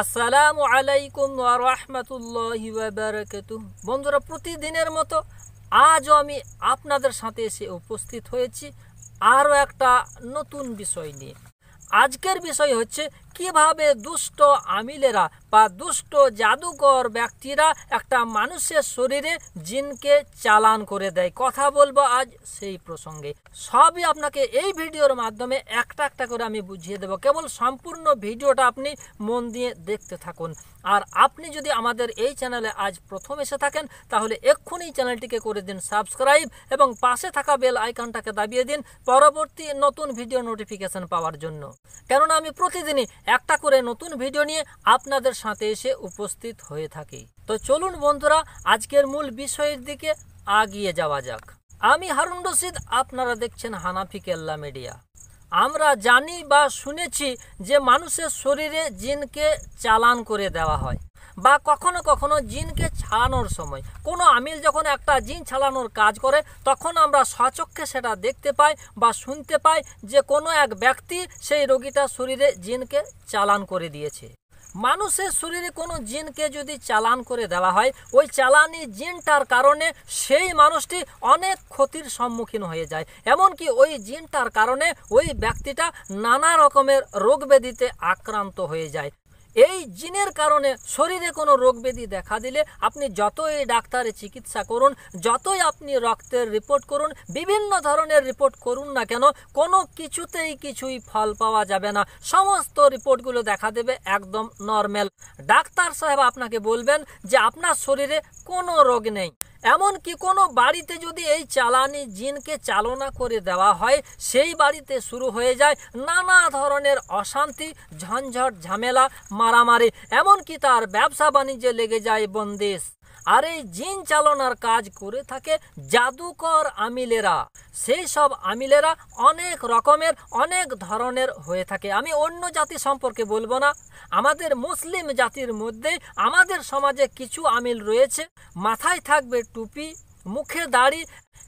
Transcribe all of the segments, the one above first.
আসসালামু আলাইকুম রহমতুল্লাহি বন্ধুরা প্রতিদিনের মতো আজও আমি আপনাদের সাথে এসে উপস্থিত হয়েছি আরও একটা নতুন বিষয় নিয়ে আজকের বিষয় হচ্ছে কিভাবে দুষ্ট আমিলেরা বা দুষ্ট জাদুকর ব্যক্তিরা একটা মানুষের শরীরে জিনকে চালান করে দেয় কথা বলবো আজ সেই প্রসঙ্গে সবই আপনাকে এই ভিডিওর মাধ্যমে একটা একটা করে আমি বুঝিয়ে দেব কেবল সম্পূর্ণ ভিডিওটা আপনি মন দিয়ে দেখতে থাকুন আর আপনি যদি আমাদের এই চ্যানেলে আজ প্রথম এসে থাকেন তাহলে এক্ষুনি চ্যানেলটিকে করে দিন সাবস্ক্রাইব এবং পাশে থাকা বেল আইকনটাকে দাবিয়ে দিন পরবর্তী নতুন ভিডিও নোটিফিকেশন পাওয়ার জন্য কেননা আমি প্রতিদিনই একটা করে নতুন ভিডিও নিয়ে আপনাদের সাথে এসে উপস্থিত হয়ে থাকি তো চলুন বন্ধুরা আজকের মূল বিষয়ের দিকে আগিয়ে যাওয়া যাক আমি হারুন রশিদ আপনারা দেখছেন হানাফি কেল্লা মিডিয়া আমরা জানি বা শুনেছি যে মানুষের শরীরে জিনকে চালান করে দেওয়া হয় বা কখনো কখনো জিনকে ছাড়ানোর সময় কোনো আমিল যখন একটা জিন ছাড়ানোর কাজ করে তখন আমরা স্বচক্ষে সেটা দেখতে পাই বা শুনতে পাই যে কোনো এক ব্যক্তি সেই রোগীটা শরীরে জিনকে চালান করে দিয়েছে মানুষের শরীরে কোনো জিনকে যদি চালান করে দেওয়া হয় ওই চালানি জিনটার কারণে সেই মানুষটি অনেক ক্ষতির সম্মুখীন হয়ে যায় এমনকি ওই জিনটার কারণে ওই ব্যক্তিটা নানা রকমের রোগ ব্যাধিতে আক্রান্ত হয়ে যায় এই জিনের কারণে শরীরে কোনো রোগ ব্যাধি দেখা দিলে আপনি যতই ডাক্তারে চিকিৎসা করুন যতই আপনি রক্তের রিপোর্ট করুন বিভিন্ন ধরনের রিপোর্ট করুন না কেন কোনো কিছুতেই কিছুই ফল পাওয়া যাবে না সমস্ত রিপোর্টগুলো দেখা দেবে একদম নর্মেল ডাক্তার সাহেব আপনাকে বলবেন যে আপনার শরীরে কোনো রোগ নেই এমন কি কোনো বাড়িতে যদি এই চালানি জিনকে চালনা করে দেওয়া হয় সেই বাড়িতে শুরু হয়ে যায় নানা ধরনের অশান্তি ঝঞ্ঝট ঝামেলা মারামারি এমনকি তার ব্যবসা বাণিজ্যে লেগে যায় বন্দেশ আর এই জিন চালনার কাজ করে থাকে জাদুকর আমিলেরা সেই সব আমিলেরা অনেক রকমের অনেক ধরনের হয়ে থাকে আমি অন্য জাতি সম্পর্কে বলবো না আমাদের মুসলিম জাতির মধ্যে আমাদের সমাজে কিছু আমিল রয়েছে মাথায় থাকবে টুপি মুখে দাড়ি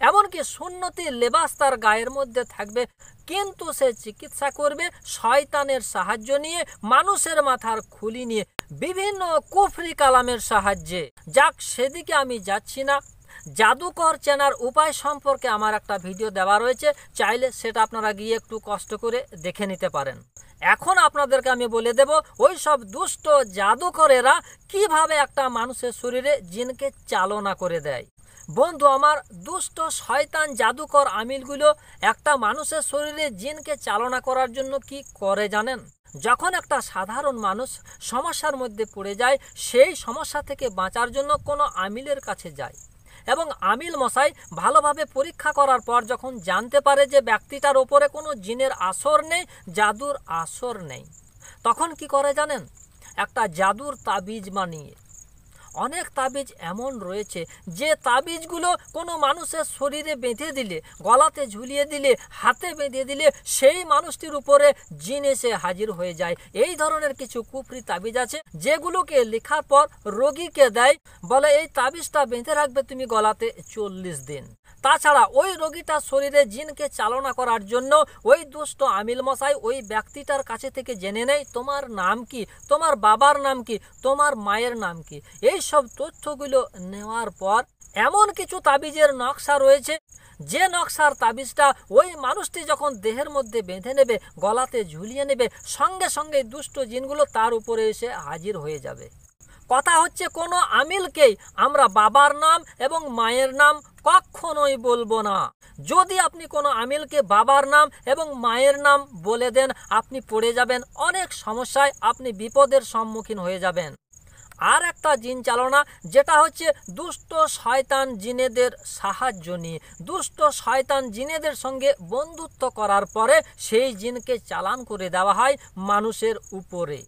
এমনকি সুন্নতি লেবাস তার গায়ের মধ্যে থাকবে কিন্তু সে চিকিৎসা করবে শয়তানের সাহায্য নিয়ে মানুষের মাথার খুলি নিয়ে বিভিন্ন কুফরি কালামের সাহায্যে যাক সেদিকে আমি যাচ্ছি না জাদুকর চেনার উপায় সম্পর্কে আমার একটা ভিডিও দেওয়া রয়েছে চাইলে সেটা আপনারা গিয়ে একটু কষ্ট করে দেখে নিতে পারেন এখন আপনাদেরকে আমি বলে দেব ওই সব দুষ্ট জাদুকরেরা কিভাবে একটা মানুষের শরীরে জিনকে চালনা করে দেয় বন্ধু আমার দুষ্ট শয়তান জাদুকর আমিলগুলো একটা মানুষের শরীরে জিনকে চালনা করার জন্য কি করে জানেন যখন একটা সাধারণ মানুষ সমস্যার মধ্যে পড়ে যায় সেই সমস্যা থেকে বাঁচার জন্য কোনো আমিলের কাছে যায় এবং আমিল মশাই ভালোভাবে পরীক্ষা করার পর যখন জানতে পারে যে ব্যক্তিটার ওপরে কোনো জিনের আসর নেই জাদুর আসর নেই তখন কি করে জানেন একটা জাদুর তাবিজ বানিয়ে অনেক তাবিজ এমন রয়েছে যে তাবিজগুলো কোনো মানুষের শরীরে বেঁধে দিলে গলাতে ঝুলিয়ে দিলে হাতে বেঁধে দিলে সেই মানুষটির উপরে জিন এসে হাজির হয়ে যায় এই ধরনের কিছু কুফরি তাবিজ আছে যেগুলোকে লেখার পর রোগীকে দেয় বলে এই তাবিজটা বেঁধে রাখবে তুমি গলাতে চল্লিশ দিন তাছাড়া ওই রোগীটার শরীরে জিনকে চালনা করার জন্য ওই দুষ্ট আমিল মশাই ওই ব্যক্তিটার কাছে থেকে জেনে নেয় তোমার নাম কি তোমার বাবার নাম কি তোমার মায়ের নাম কি এই সব তথ্যগুলো নেওয়ার পর এমন কিছু তাবিজের নকশা রয়েছে যে নকশার তাবিজটা ওই মানুষটি যখন দেহের মধ্যে বেঁধে নেবে গলাতে ঝুলিয়ে নেবে সঙ্গে সঙ্গে দুষ্ট জিনগুলো তার উপরে এসে হাজির হয়ে যাবে কথা হচ্ছে কোনো আমিলকেই আমরা বাবার নাম এবং মায়ের নাম কখনোই বলবো না যদি আপনি কোনো আমিলকে বাবার নাম এবং মায়ের নাম বলে দেন আপনি পড়ে যাবেন অনেক সমস্যায় আপনি বিপদের সম্মুখীন হয়ে যাবেন আর একটা জিন চালনা যেটা হচ্ছে দুষ্ট শয়তান জিনেদের সাহায্য নিয়ে দুষ্ট শয়তান জিনেদের সঙ্গে বন্ধুত্ব করার পরে সেই জিনকে চালান করে দেওয়া হয় মানুষের উপরে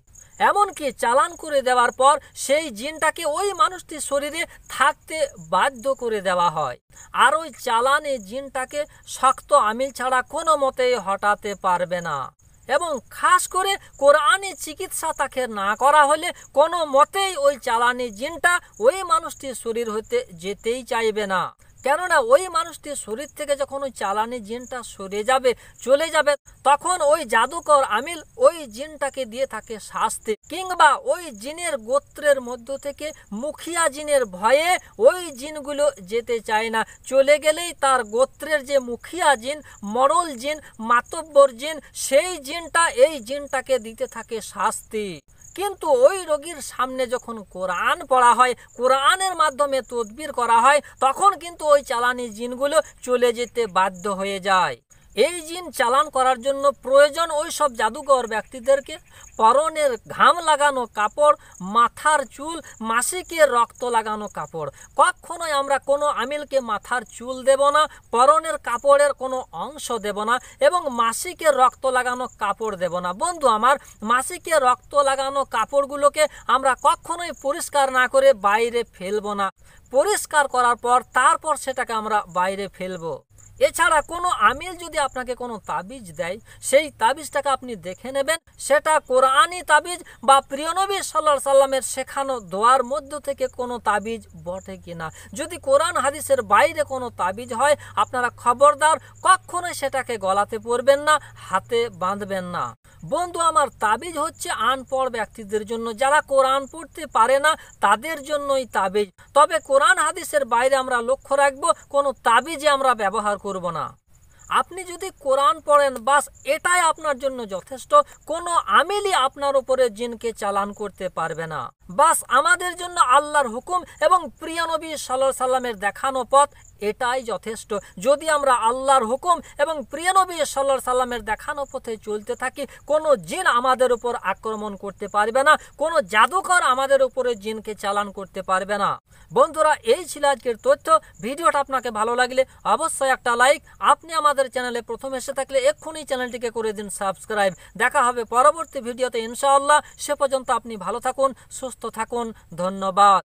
এমনকি চালান করে দেওয়ার পর সেই জিনটাকে ওই মানুষটির শরীরে থাকতে বাধ্য করে দেওয়া হয় আর ওই চালানে জিনটাকে শক্ত আমিল ছাড়া কোনো মতেই হটাতে পারবে না এবং খাস করে কোরআনে চিকিৎসা তাকে না করা হলে কোনো মতেই ওই চালানি জিনটা ওই মানুষটির শরীর হতে যেতেই চাইবে না কেননা ওই মানুষটির শরীর থেকে যখন ওই চালানি জিনটা সরে যাবে চলে যাবে তখন ওই জাদুকর আমিল ওই জিনটাকে দিয়ে থাকে শাস্তি কিংবা ওই জিনের গোত্রের মধ্য থেকে মুখিয়া জিনের ভয়ে ওই জিনগুলো যেতে চায় না চলে গেলেই তার গোত্রের যে মুখিয়া জিন মরল জিন মাতব্বর জিন সেই জিনটা এই জিনটাকে দিতে থাকে শাস্তি কিন্তু ওই রোগীর সামনে যখন কোরআন পড়া হয় কোরআনের মাধ্যমে তদবির করা হয় তখন কিন্তু ওই চালানি জিনগুলো চলে যেতে বাধ্য হয়ে যায় এই জিন চালান করার জন্য প্রয়োজন ওই সব জাদুঘর ব্যক্তিদেরকে পরনের ঘাম লাগানো কাপড় মাথার চুল মাসিকে রক্ত লাগানো কাপড় কখনোই আমরা কোনো আমিলকে মাথার চুল দেব না পরনের কাপড়ের কোনো অংশ দেব না এবং মাসিকে রক্ত লাগানো কাপড় দেব না বন্ধু আমার মাসিকে রক্ত লাগানো কাপড়গুলোকে আমরা কখনোই পরিষ্কার না করে বাইরে ফেলবো না পরিষ্কার করার পর তারপর সেটাকে আমরা বাইরে ফেলবো এছাড়া কোনো আমিল যদি আপনাকে কোনো তাবিজ দেয় সেই তাবিজটাকে আপনি দেখে নেবেন সেটা কোরআনই তাবিজ বা প্রিয়নবী সাল্লাহ সাল্লামের শেখানো দোয়ার মধ্য থেকে কোনো তাবিজ বটে কিনা যদি কোরআন হাদিসের বাইরে কোনো তাবিজ হয় আপনারা খবরদার কখনোই সেটাকে গলাতে পড়বেন না হাতে বাঁধবেন না বন্ধু আমার তাবিজ হচ্ছে আনপড় ব্যক্তিদের জন্য যারা কোরআন পড়তে পারে না তাদের জন্যই তাবিজ তবে কোরআন হাদিসের বাইরে আমরা লক্ষ্য রাখব কোনো তাবিজে আমরা ব্যবহার করব না আপনি যদি কোরআন পড়েন বাস এটাই আপনার জন্য যথেষ্ট কোনো আমিলই আপনার উপরে জিনকে চালান করতে পারবে না বাস আমাদের জন্য আল্লাহর হুকুম এবং নবী সাল্লাহ সাল্লামের দেখানো পথ এটাই যথেষ্ট যদি আমরা আল্লাহর হুকুম এবং নবী সাল্লাহ সাল্লামের দেখানো পথে চলতে থাকি কোনো জিন আমাদের উপর আক্রমণ করতে পারবে না কোনো জাদুকর আমাদের উপরে জিনকে চালান করতে পারবে না বন্ধুরা এই ছিল আজকের তথ্য ভিডিওটা আপনাকে ভালো লাগলে অবশ্যই একটা লাইক আপনি আমাদের চ্যানেলে প্রথম এসে থাকলে এক্ষুনি চ্যানেলটিকে করে দিন সাবস্ক্রাইব দেখা হবে পরবর্তী ভিডিওতে ইনশাআল্লাহ সে পর্যন্ত আপনি ভালো থাকুন সুস্থ সুস্থ থাকুন ধন্যবাদ